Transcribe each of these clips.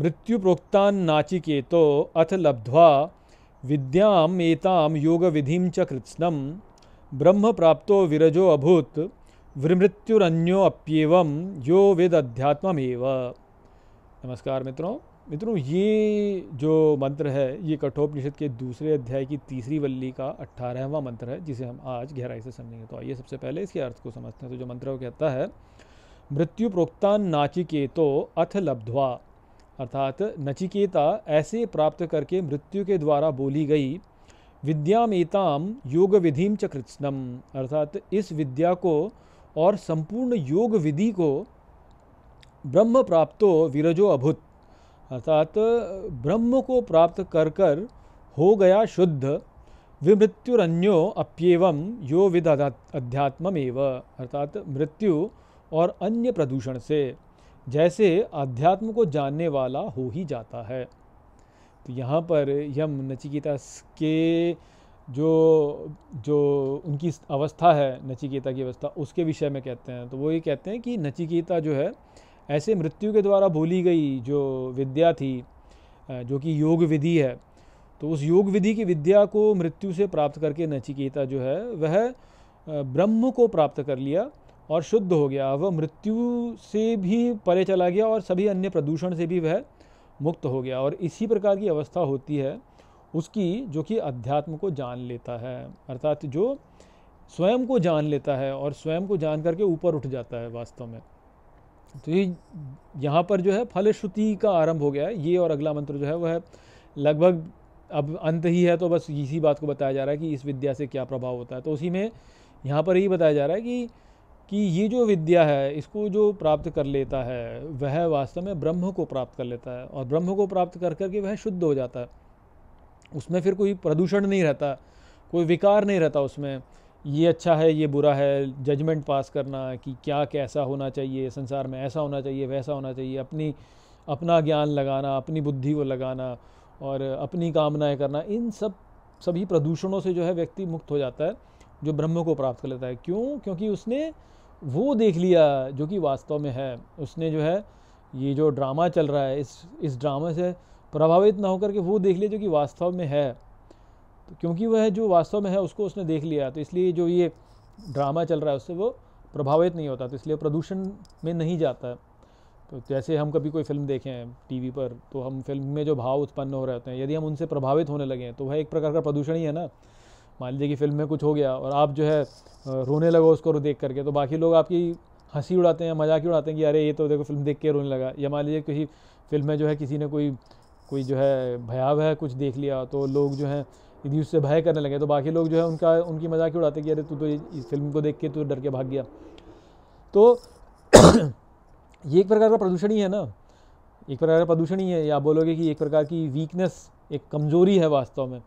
मृत्यु प्रोक्तान्नाचिकेतो अथ लब्ध्वा विद्याम एताम योग विधि च कृत्स्नम ब्रह्म प्राप्तो विरजो अभूत विमृत्युरन्योप्येवम यो वेद अध्यात्ममेव नमस्कार मित्रों मित्रों ये जो मंत्र है ये कठोपनिषद के दूसरे अध्याय की तीसरी वल्ली का अट्ठारहवा मंत्र है जिसे हम आज गहराई से समझेंगे तो आइए सबसे पहले इसके अर्थ को समझते हैं तो जो मंत्र कहता है मृत्यु प्रोक्ता नाचिकेतो अथ लब्ध्वा अर्थात नचिकेता ऐसे प्राप्त करके मृत्यु के द्वारा बोली गई विद्यामेताम योग विधिम च कृत्स्नम अर्थात इस विद्या को और संपूर्ण योग विधि को ब्रह्म प्राप्तो विरजो अभूत अर्थात ब्रह्म को प्राप्त कर कर हो गया शुद्ध विमृत्युरन्यो अप्येवम यो विद अध्यात्ममेव अर्थात मृत्यु और अन्य प्रदूषण से जैसे अध्यात्म को जानने वाला हो ही जाता है तो यहाँ पर यम नचिकेता के जो जो उनकी अवस्था है नचिकेता की अवस्था उसके विषय में कहते हैं तो वो ये कहते हैं कि नचिकेता जो है ऐसे मृत्यु के द्वारा बोली गई जो विद्या थी जो कि योग विधि है तो उस योग विधि की विद्या को मृत्यु से प्राप्त करके नचिकेता जो है वह ब्रह्म को प्राप्त कर लिया और शुद्ध हो गया वह मृत्यु से भी परे चला गया और सभी अन्य प्रदूषण से भी वह मुक्त हो गया और इसी प्रकार की अवस्था होती है उसकी जो कि अध्यात्म को जान लेता है अर्थात जो स्वयं को जान लेता है और स्वयं को जान करके ऊपर उठ जाता है वास्तव में तो ये यहाँ पर जो है फलश्रुति का आरंभ हो गया है ये और अगला मंत्र जो है वह लगभग अब अंत ही है तो बस इसी बात को बताया जा रहा है कि इस विद्या से क्या प्रभाव होता है तो उसी में यहाँ पर यही बताया जा रहा है कि कि ये जो विद्या है इसको जो प्राप्त कर लेता है वह वास्तव में ब्रह्म को प्राप्त कर लेता है और ब्रह्म को प्राप्त कर करके वह शुद्ध हो जाता है उसमें फिर कोई प्रदूषण नहीं रहता कोई विकार नहीं रहता उसमें ये अच्छा है ये बुरा है जजमेंट पास करना कि क्या कैसा होना चाहिए संसार में ऐसा होना चाहिए वैसा होना चाहिए अपनी अपना ज्ञान लगाना अपनी बुद्धि को लगाना और अपनी कामनाएं करना इन सब सभी प्रदूषणों से जो है व्यक्ति मुक्त हो जाता है जो ब्रह्म को प्राप्त कर लेता है क्यों क्योंकि उसने वो देख लिया जो कि वास्तव में है उसने जो है ये जो ड्रामा चल रहा है इस इस ड्रामा से प्रभावित ना होकर के वो देख लिया जो कि वास्तव में है तो क्योंकि वह जो वास्तव में है उसको उसने देख लिया तो इसलिए जो ये ड्रामा चल रहा है उससे वो प्रभावित नहीं होता तो इसलिए प्रदूषण में नहीं जाता है तो जैसे हम कभी कोई फिल्म देखें टीवी पर तो हम फिल्म में जो भाव उत्पन्न हो रहे होते हैं यदि हम उनसे प्रभावित होने लगे हैं तो वह एक प्रकार का प्रदूषण ही है ना मान लीजिए कि फिल्म में कुछ हो गया और आप जो है रोने लगो उसको देख करके तो बाकी लोग आपकी हंसी उड़ाते हैं मजाक उड़ाते हैं कि अरे ये तो देखो फिल्म देख के रोने लगा या मान लीजिए किसी फिल्म में जो है किसी ने कोई कोई जो है भयावह कुछ देख लिया तो लोग जो हैं यदि उससे भय करने लगे तो बाकी लोग जो है उनका उनकी मजाक उड़ाते कि अरे तू तो इस फिल्म को देख के तू डर के भाग गया तो ये एक प्रकार का प्रदूषण ही है ना एक प्रकार का प्रदूषण ही है या आप बोलोगे कि एक प्रकार की वीकनेस एक कमज़ोरी है वास्तव में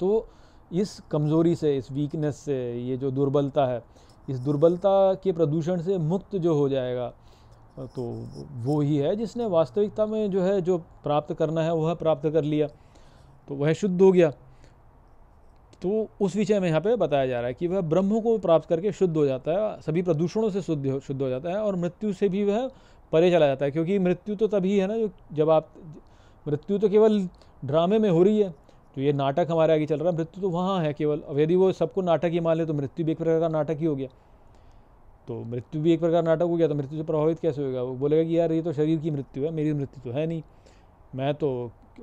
तो इस कमज़ोरी से इस वीकनेस से ये जो दुर्बलता है इस दुर्बलता के प्रदूषण से मुक्त जो हो जाएगा तो वो ही है जिसने वास्तविकता में जो है जो प्राप्त करना है वह प्राप्त कर लिया तो वह शुद्ध हो गया तो उस विषय में यहाँ पे बताया जा रहा है कि वह ब्रह्म को प्राप्त करके शुद्ध हो जाता है सभी प्रदूषणों से शुद्ध शुद्ध हो जाता है और मृत्यु से भी वह परे चला जाता है क्योंकि मृत्यु तो तभी है ना जो जब आप मृत्यु तो केवल ड्रामे में हो रही है तो ये नाटक हमारे आगे चल रहा है मृत्यु तो वहाँ है केवल अब यदि वो सबको नाटक ही मान ले तो मृत्यु भी एक प्रकार का नाटक ही हो गया तो मृत्यु भी एक प्रकार नाटक हो गया तो मृत्यु से प्रभावित कैसे होगा वो बोलेगा कि यार ये तो शरीर की मृत्यु है मेरी मृत्यु तो है नहीं मैं तो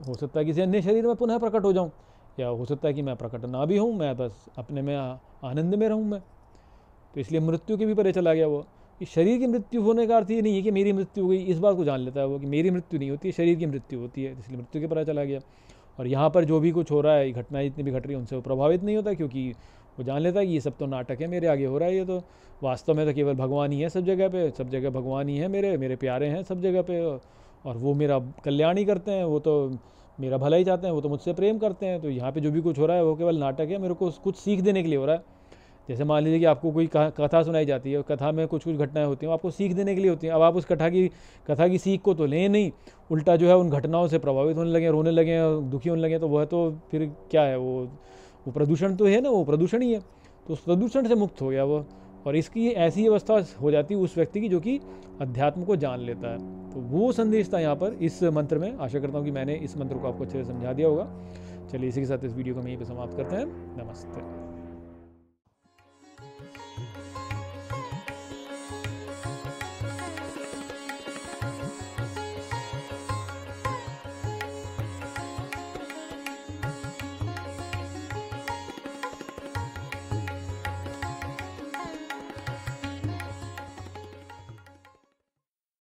हो सकता है किसी अन्य शरीर में पुनः प्रकट हो जाऊँ या हो सकता है कि मैं प्रकट ना भी हूँ मैं बस अपने में आनंद में रहूँ मैं तो इसलिए मृत्यु के भी परे चला गया वो कि शरीर की मृत्यु होने का अर्थ ये नहीं है कि मेरी मृत्यु हो गई इस बात को जान लेता है वो कि मेरी मृत्यु नहीं होती है शरीर की मृत्यु होती है इसलिए मृत्यु के परे चला गया और यहाँ पर जो भी कुछ हो रहा है घटनाएं जितनी भी घट रही है उनसे वो प्रभावित नहीं होता क्योंकि वो जान लेता है कि ये सब तो नाटक है मेरे आगे हो रहा है ये तो वास्तव में तो केवल भगवान ही है सब जगह पे सब जगह भगवान ही है मेरे मेरे प्यारे हैं सब जगह पे और वो मेरा कल्याण ही करते हैं वो तो मेरा भला ही चाहते हैं वो तो मुझसे प्रेम करते हैं तो यहाँ पे जो भी कुछ हो रहा है वो केवल नाटक है मेरे को कुछ सीख देने के लिए हो रहा है जैसे मान लीजिए कि आपको कोई कथा सुनाई जाती है और कथा में कुछ कुछ घटनाएं होती हैं आपको सीख देने के लिए होती हैं अब आप उस कथा की कथा की सीख को तो लें नहीं उल्टा जो है उन घटनाओं से प्रभावित होने लगे रोने लगे दुखी होने लगे तो वह तो फिर क्या है वो वो प्रदूषण तो है ना वो प्रदूषण ही है तो उस प्रदूषण से मुक्त हो गया वो और इसकी ऐसी अवस्था हो जाती है उस व्यक्ति की जो कि अध्यात्म को जान लेता है तो वो संदेश था यहाँ पर इस मंत्र में आशा करता हूँ कि मैंने इस मंत्र को आपको अच्छे से समझा दिया होगा चलिए इसी के साथ इस वीडियो को मैं यहीं पर समाप्त करते हैं नमस्ते